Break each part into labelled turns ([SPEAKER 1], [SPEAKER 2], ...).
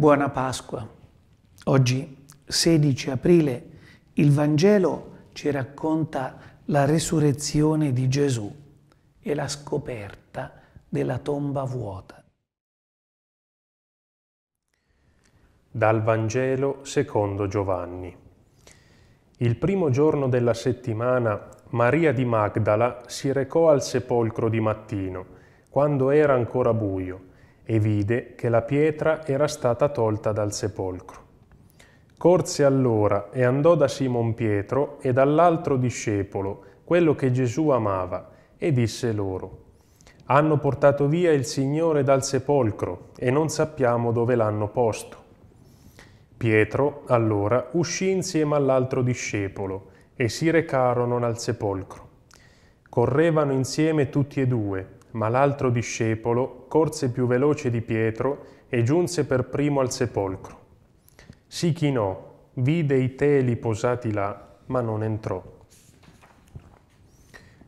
[SPEAKER 1] Buona Pasqua. Oggi, 16 aprile, il Vangelo ci racconta la resurrezione di Gesù e la scoperta della tomba vuota.
[SPEAKER 2] Dal Vangelo secondo Giovanni. Il primo giorno della settimana Maria di Magdala si recò al sepolcro di mattino, quando era ancora buio e vide che la pietra era stata tolta dal sepolcro. Corse allora e andò da Simon Pietro e dall'altro discepolo, quello che Gesù amava, e disse loro, Hanno portato via il Signore dal sepolcro e non sappiamo dove l'hanno posto. Pietro allora uscì insieme all'altro discepolo e si recarono al sepolcro. Correvano insieme tutti e due, ma l'altro discepolo corse più veloce di Pietro e giunse per primo al sepolcro. Si chinò, vide i teli posati là, ma non entrò.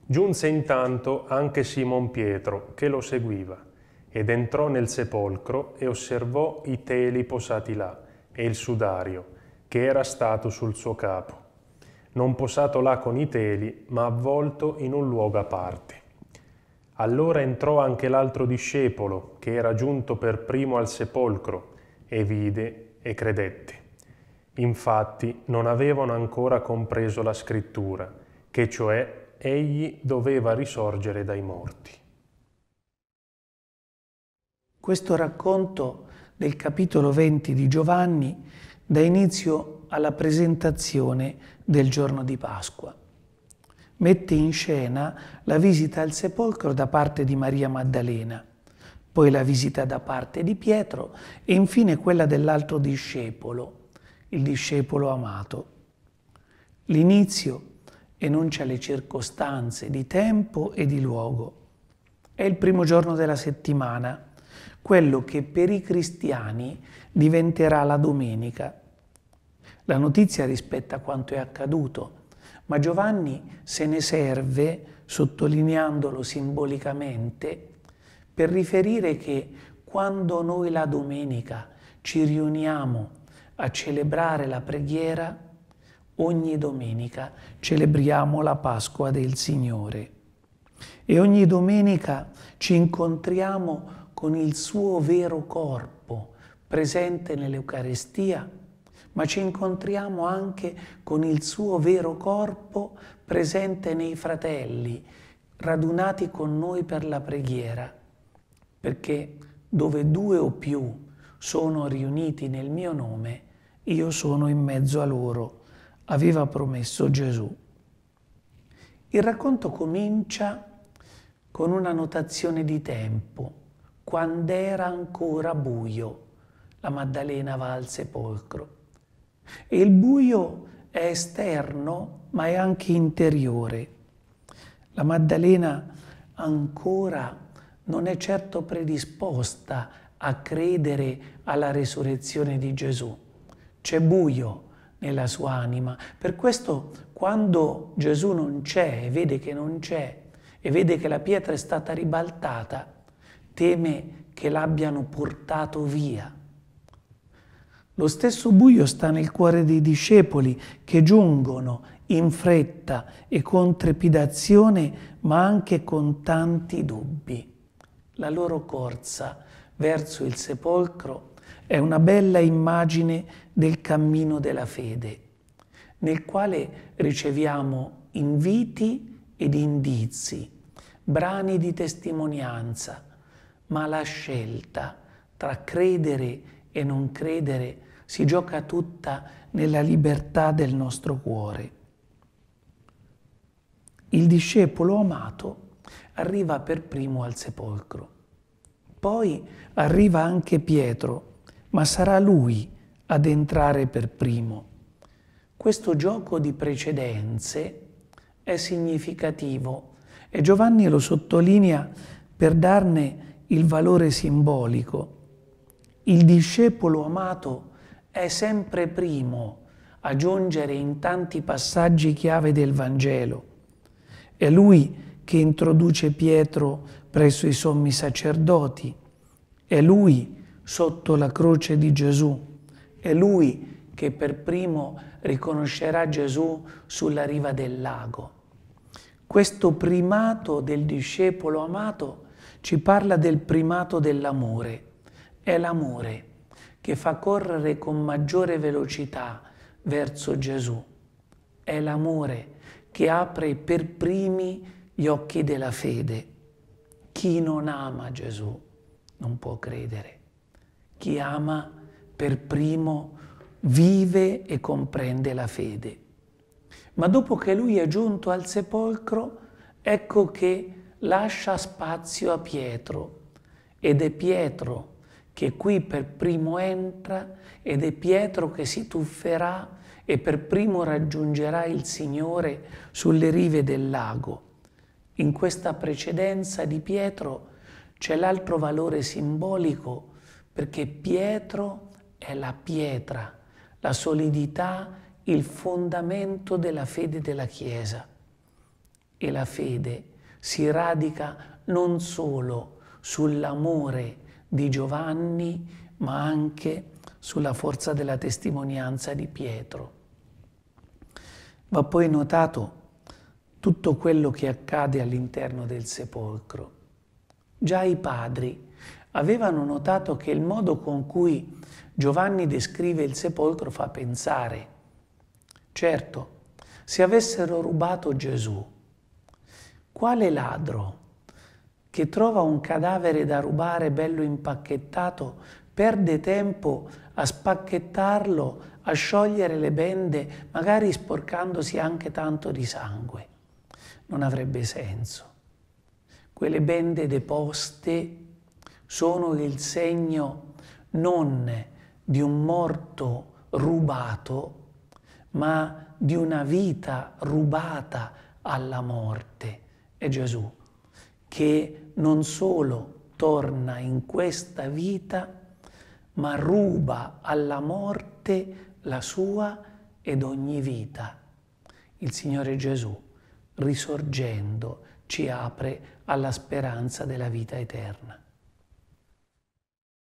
[SPEAKER 2] Giunse intanto anche Simon Pietro, che lo seguiva, ed entrò nel sepolcro e osservò i teli posati là e il sudario, che era stato sul suo capo, non posato là con i teli, ma avvolto in un luogo a parte. Allora entrò anche l'altro discepolo, che era giunto per primo al sepolcro, e vide e credette. Infatti non avevano ancora compreso la scrittura, che cioè egli doveva risorgere dai morti.
[SPEAKER 1] Questo racconto del capitolo 20 di Giovanni dà inizio alla presentazione del giorno di Pasqua mette in scena la visita al sepolcro da parte di Maria Maddalena, poi la visita da parte di Pietro e infine quella dell'altro discepolo, il discepolo amato. L'inizio enuncia le circostanze di tempo e di luogo. È il primo giorno della settimana, quello che per i cristiani diventerà la domenica. La notizia rispetta quanto è accaduto ma Giovanni se ne serve, sottolineandolo simbolicamente, per riferire che quando noi la domenica ci riuniamo a celebrare la preghiera, ogni domenica celebriamo la Pasqua del Signore. E ogni domenica ci incontriamo con il suo vero corpo presente nell'Eucarestia, ma ci incontriamo anche con il suo vero corpo presente nei fratelli, radunati con noi per la preghiera. Perché dove due o più sono riuniti nel mio nome, io sono in mezzo a loro, aveva promesso Gesù. Il racconto comincia con una notazione di tempo, quando era ancora buio, la Maddalena va al sepolcro. E il buio è esterno, ma è anche interiore. La Maddalena ancora non è certo predisposta a credere alla resurrezione di Gesù. C'è buio nella sua anima. Per questo quando Gesù non c'è e vede che non c'è e vede che la pietra è stata ribaltata, teme che l'abbiano portato via. Lo stesso buio sta nel cuore dei discepoli che giungono in fretta e con trepidazione, ma anche con tanti dubbi. La loro corsa verso il sepolcro è una bella immagine del cammino della fede, nel quale riceviamo inviti ed indizi, brani di testimonianza, ma la scelta tra credere e non credere è si gioca tutta nella libertà del nostro cuore. Il discepolo amato arriva per primo al sepolcro. Poi arriva anche Pietro, ma sarà lui ad entrare per primo. Questo gioco di precedenze è significativo e Giovanni lo sottolinea per darne il valore simbolico. Il discepolo amato è sempre primo a giungere in tanti passaggi chiave del Vangelo. È lui che introduce Pietro presso i sommi sacerdoti, è lui sotto la croce di Gesù, è lui che per primo riconoscerà Gesù sulla riva del lago. Questo primato del discepolo amato ci parla del primato dell'amore. È l'amore che fa correre con maggiore velocità verso Gesù. È l'amore che apre per primi gli occhi della fede. Chi non ama Gesù non può credere. Chi ama per primo vive e comprende la fede. Ma dopo che lui è giunto al sepolcro, ecco che lascia spazio a Pietro ed è Pietro che qui per primo entra ed è Pietro che si tufferà e per primo raggiungerà il Signore sulle rive del lago. In questa precedenza di Pietro c'è l'altro valore simbolico perché Pietro è la pietra, la solidità, il fondamento della fede della Chiesa. E la fede si radica non solo sull'amore di Giovanni, ma anche sulla forza della testimonianza di Pietro. Va poi notato tutto quello che accade all'interno del sepolcro. Già i padri avevano notato che il modo con cui Giovanni descrive il sepolcro fa pensare. Certo, se avessero rubato Gesù, quale ladro che trova un cadavere da rubare bello impacchettato, perde tempo a spacchettarlo, a sciogliere le bende, magari sporcandosi anche tanto di sangue. Non avrebbe senso. Quelle bende deposte sono il segno non di un morto rubato, ma di una vita rubata alla morte. È Gesù che non solo torna in questa vita, ma ruba alla morte la sua ed ogni vita. Il Signore Gesù, risorgendo, ci apre alla speranza della vita eterna.